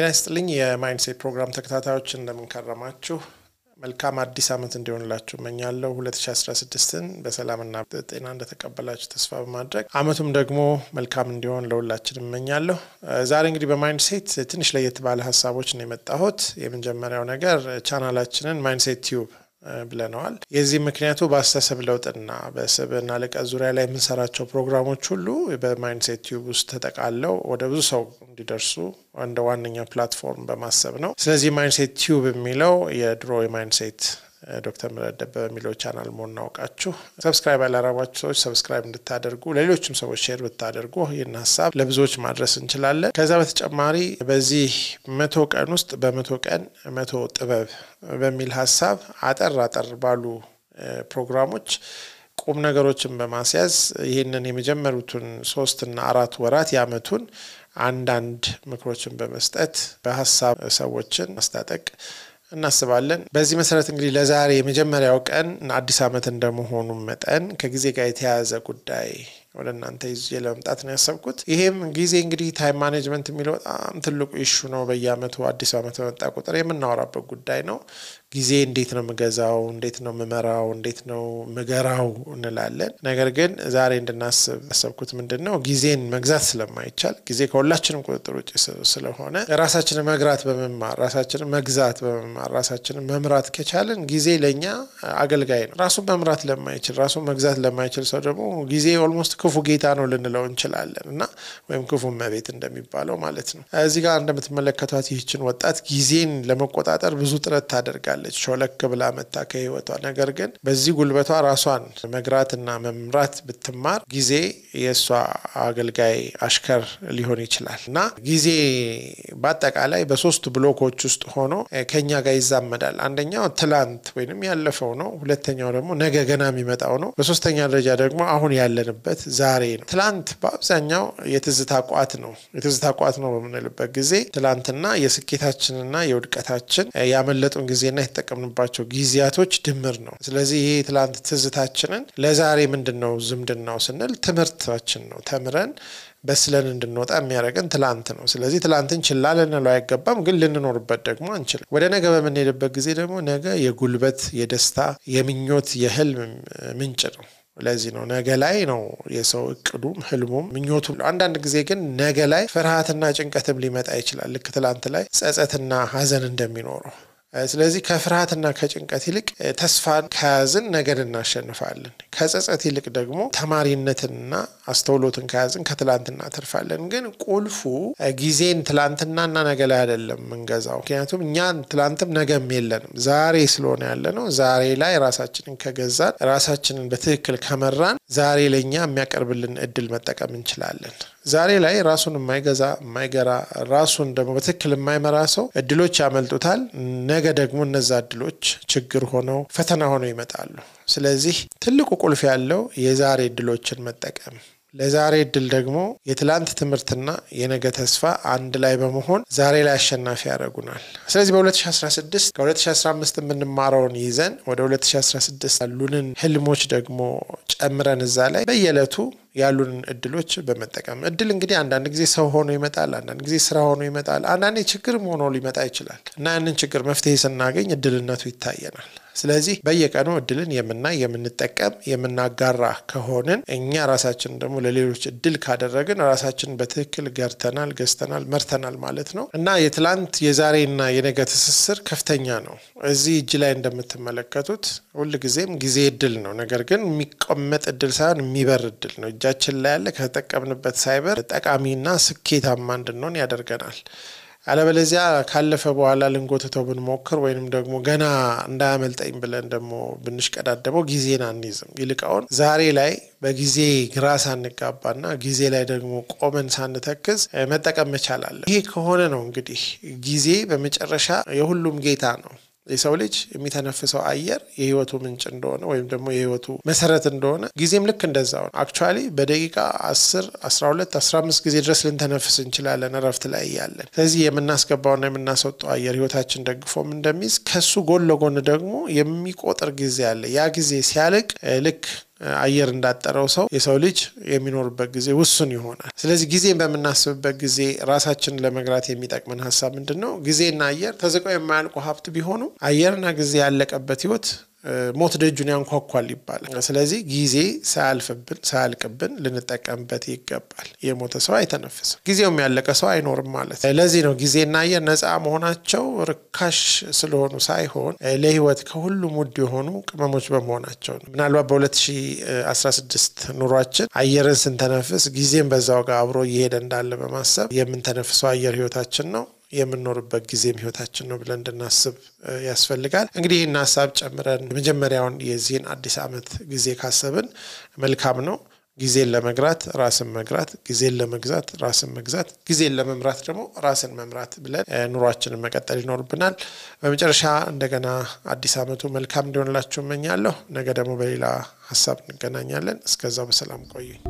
ጤና ይስጥልኝ የማይንድሴት ፕሮግራም ተከታታዮች እንደምንከረማችሁ መልካም አዲስ ዓመት እንዲሆንላችሁ መኛለሁ 2016 2016ን በሰላምና ጤና እንደተቀበላችሁ ተስፋ በማድረግ አመቱም ደግሞ መልካም እንዲሆን ለሁላችን እመኛለሁ። ዛሬ እንግዲህ በማይንድ ሴት ትንሽ ለየት ባለ ሀሳቦች ነው የመጣሁት። የመጀመሪያው ነገር ቻናላችንን ማይንድ ቲዩብ ብለነዋል። የዚህ ምክንያቱ በአስተሳሰብ ለውጥና በስብዕና ልቀት ዙሪያ ላይ የምንሰራቸው ፕሮግራሞች ሁሉ በማይንድሴት ቲዩብ ውስጥ ተጠቃለው ወደ ብዙ ሰው እንዲደርሱ እንደ ዋነኛ ፕላትፎርም በማሰብ ነው። ስለዚህ ማይንድሴት ቲዩብ የሚለው የድሮ የማይንድሴት ዶክተር ምህረት ደበበ የሚለው ቻናል መሆን እናውቃችሁ። ሰብስክራይብ ያላረጓችሁ ሰዎች ሰብስክራይብ እንድታደርጉ፣ ለሌሎችም ሰዎች ሼር ብታደርጉ ይህን ሀሳብ ለብዙዎች ማድረስ እንችላለን። ከዛ በተጨማሪ በዚህ መቶ ቀን ውስጥ በመቶ ቀን መቶ ጥበብ በሚል ሀሳብ አጠር አጠር ባሉ ፕሮግራሞች ቁም ነገሮችን በማስያዝ ይህንን የመጀመሩትን ሶስትና አራት ወራት የአመቱን አንዳንድ ምክሮችን በመስጠት በሀሳብ ሰዎችን ማስታጠቅ እናስባለን። በዚህ መሰረት እንግዲህ ለዛሬ የመጀመሪያው ቀን አዲስ ዓመት እንደመሆኑ መጠን ከጊዜ ጋር የተያያዘ ጉዳይ ወደ እናንተ ይዤ ለመምጣት ነው ያሰብኩት። ይሄም ጊዜ እንግዲህ ታይም ማኔጅመንት የሚለው በጣም ትልቁ ኢሹ ነው። በየአመቱ አዲስ አመት በመጣ ቁጥር የምናወራበት ጉዳይ ነው። ጊዜ እንዴት ነው ምገዛው? እንዴት ነው ምመራው? እንዴት ነው ምገራው እንላለን። ነገር ግን ዛሬ እንድናስብ ያሰብኩት ምንድን ነው ጊዜን መግዛት ስለማይቻል ጊዜ ከሁላችንም ቁጥጥር ውጭ ስለሆነ ራሳችንን መግራት በመማር ራሳችንን መግዛት በመማር ራሳችንን መምራት ከቻልን ጊዜ ለእኛ አገልጋይ ነው። ራሱን መምራት ለማይችል ራሱን መግዛት ለማይችል ሰው ደግሞ ጊዜ ኦልሞስት ክፉ ጌታ ነው ልንለው እንችላለን እና ወይም ክፉ መቤት እንደሚባለው ማለት ነው። እዚህ ጋር እንደምትመለከቷት ይህችን ወጣት ጊዜን ለመቆጣጠር ብዙ ጥረት ታደርጋለች። ሾለክ ብላ መታ ከህይወቷ። ነገር ግን በዚህ ጉልበቷ ራሷን መግራትና መምራት ብትማር ጊዜ የእሷ አገልጋይ አሽከር ሊሆን ይችላል እና ጊዜ በአጠቃላይ በሶስት ብሎኮች ውስጥ ሆኖ ከኛ ጋር ይዛመዳል። አንደኛው ትላንት ወይም ያለፈው ነው። ሁለተኛው ደግሞ ነገ ገና የሚመጣው ነው። በሶስተኛ ደረጃ ደግሞ አሁን ያለንበት ዛሬ ነው። ትላንት በአብዛኛው የትዝታ ቋት ነው። የትዝታ ቋት ነው በምንልበት ጊዜ ትላንትና የስኬታችንና የውድቀታችን ያመለጡን ጊዜና የተጠቀምንባቸው ጊዜያቶች ድምር ነው። ስለዚህ ይሄ ትላንት ትዝታችንን ለዛሬ ምንድን ነው ዝምድናው ስንል ትምህርታችን ነው። ተምረን በስለን እንድንወጣ የሚያደርገን ትላንት ነው። ስለዚህ ትላንትን ችላ ልንለው አይገባም፣ ግን ልንኖርበት ደግሞ አንችልም። ወደ ነገ በምንሄድበት ጊዜ ደግሞ ነገ የጉልበት የደስታ፣ የምኞት፣ የህልም ምንጭ ነው። ለዚህ ነው ነገ ላይ ነው የሰው እቅዱም ህልሙም ምኞቱም። አንዳንድ ጊዜ ግን ነገ ላይ ፍርሃትና ጭንቀትም ሊመጣ ይችላል። ልክ ትላንት ላይ ጸጸትና ሀዘን እንደሚኖረው ስለዚህ ከፍርሃትና ከጭንቀት ይልቅ ተስፋን ከያዝን ነገር እናሸንፋለን። ከጸጸት ይልቅ ደግሞ ተማሪነትንና አስተውሎትን ከያዝን ከትላንት እናተርፋለን። ግን ቁልፉ ጊዜን ትላንትናና ነገ ላይ አይደለም የምንገዛው። ምክንያቱም እኛ ትላንትም ነገም የለንም፣ ዛሬ ስለሆነ ያለ ነው። ዛሬ ላይ ራሳችንን ከገዛን፣ ራሳችንን በትክክል ከመራን፣ ዛሬ ለእኛ የሚያቀርብልን እድል መጠቀም እንችላለን። ዛሬ ላይ ራሱን የማይገዛ የማይገራ ራሱን ደግሞ በትክክል የማይመራ ሰው እድሎች ያመልጡታል። ነገ ደግሞ እነዛ እድሎች ችግር ሆነው ፈተና ሆነው ይመጣሉ። ስለዚህ ትልቁ ቁልፍ ያለው የዛሬ እድሎችን መጠቀም ለዛሬ እድል ደግሞ የትላንት ትምህርትና የነገ ተስፋ አንድ ላይ በመሆን ዛሬ ላይ አሸናፊ ያደርጉናል። ስለዚህ በ2016 ከ2015 የምንማረውን ይዘን ወደ 2016 ያሉንን ህልሞች ደግሞ ጨምረን እዛ ላይ በየዕለቱ ያሉን እድሎች በመጠቀም እድል እንግዲህ አንዳንድ ጊዜ ሰው ሆኖ ይመጣል፣ አንዳንድ ጊዜ ስራ ሆኖ ይመጣል፣ አንዳንዴ ችግርም ሆኖ ሊመጣ ይችላል እና ያንን ችግር መፍትሄ ስናገኝ እድልነቱ ይታየናል። ስለዚህ በየቀኑ እድልን የምናይ የምንጠቀም የምናጋራ ከሆንን እኛ ራሳችን ደግሞ ለሌሎች እድል ካደረግን ራሳችን በትክክል ገርተናል፣ ገዝተናል፣ መርተናል ማለት ነው እና የትላንት የዛሬና የነገ ትስስር ከፍተኛ ነው። እዚህ እጅ ላይ እንደምትመለከቱት ሁልጊዜም ጊዜ እድል ነው። ነገር ግን የሚቀመጥ እድል ሳይሆን የሚበር እድል ነው። እጃችን ላይ ያለ ከተጠቀምንበት ሳይበር ጠቃሚና ስኬታማ እንድንሆን ያደርገናል። አለበለዚያ ካለፈ በኋላ ልንጎትተው ብንሞክር ወይንም ደግሞ ገና እንዳያመልጠኝ ብለን ደግሞ ብንሽቀዳደበው ጊዜን አንይዝም። ይልቃውን ዛሬ ላይ በጊዜ ግራ ሳንጋባና ጊዜ ላይ ደግሞ ቆመን ሳንተክዝ መጠቀም መቻላለን። ይሄ ከሆነ ነው እንግዲህ ጊዜ በመጨረሻ የሁሉም ጌታ ነው። የሰው ልጅ የሚተነፍሰው አየር የህይወቱ ምንጭ እንደሆነ ወይም ደግሞ የህይወቱ መሰረት እንደሆነ ጊዜም ልክ እንደዛው ነው። አክቹዋሊ በደቂቃ 10፣ 12፣ 15 ጊዜ ድረስ ልንተነፍስ እንችላለን እረፍት ላይ እያለን። ስለዚህ የምናስገባውና የምናስወጣው አየር ህይወታችን ደግፎም እንደሚይዝ ከሱ ጎን ለጎን ደግሞ የሚቆጥር ጊዜ አለ። ያ ጊዜ ሲያልቅ ልክ አየር እንዳጠረው ሰው የሰው ልጅ የሚኖርበት ጊዜ ውሱን ይሆናል። ስለዚህ ጊዜን በምናስብበት ጊዜ ራሳችንን ለመግራት የሚጠቅመን ሀሳብ ምንድን ነው? ጊዜና አየር ተዝቀው የማያልቁ ሀብት ቢሆኑ አየርና ጊዜ ያለቀበት ህይወት ሞት ደጁን ያንኳኳል ይባላል። ስለዚህ ጊዜ ሳያልፍብን ሳያልቅብን ልንጠቀምበት ይገባል። የሞተ ሰው አይተነፍስም፣ ጊዜውም ያለቀ ሰው አይኖርም ማለት ነው። ለዚህ ነው ጊዜና አየር ነፃ መሆናቸው ርካሽ ስለሆኑ ሳይሆን ለህይወት ከሁሉም ውድ የሆኑ ቅመሞች በመሆናቸው ነው። ምናልባት በ2016 ኑሯችን አየርን ስንተነፍስ ጊዜም በዛው ጋር አብሮ እየሄደ እንዳለ በማሰብ የምንተነፍሰው አየር ህይወታችን ነው። የምንኖርበት ጊዜም ህይወታችን ነው ብለን እንድናስብ ያስፈልጋል። እንግዲህ ይህን ሀሳብ ጨምረን መጀመሪያውን የዚህን አዲስ ዓመት ጊዜ ካሰብን መልካም ነው። ጊዜን ለመግራት ራስን መግራት፣ ጊዜን ለመግዛት ራስን መግዛት፣ ጊዜን ለመምራት ደግሞ ራስን መምራት ብለን ኑሯችንን መቀጠል ይኖርብናል። በመጨረሻ እንደገና አዲስ ዓመቱ መልካም እንዲሆንላችሁ እመኛለሁ። ነገ ደግሞ በሌላ ሀሳብ እንገናኛለን። እስከዛው በሰላም ቆዩኝ።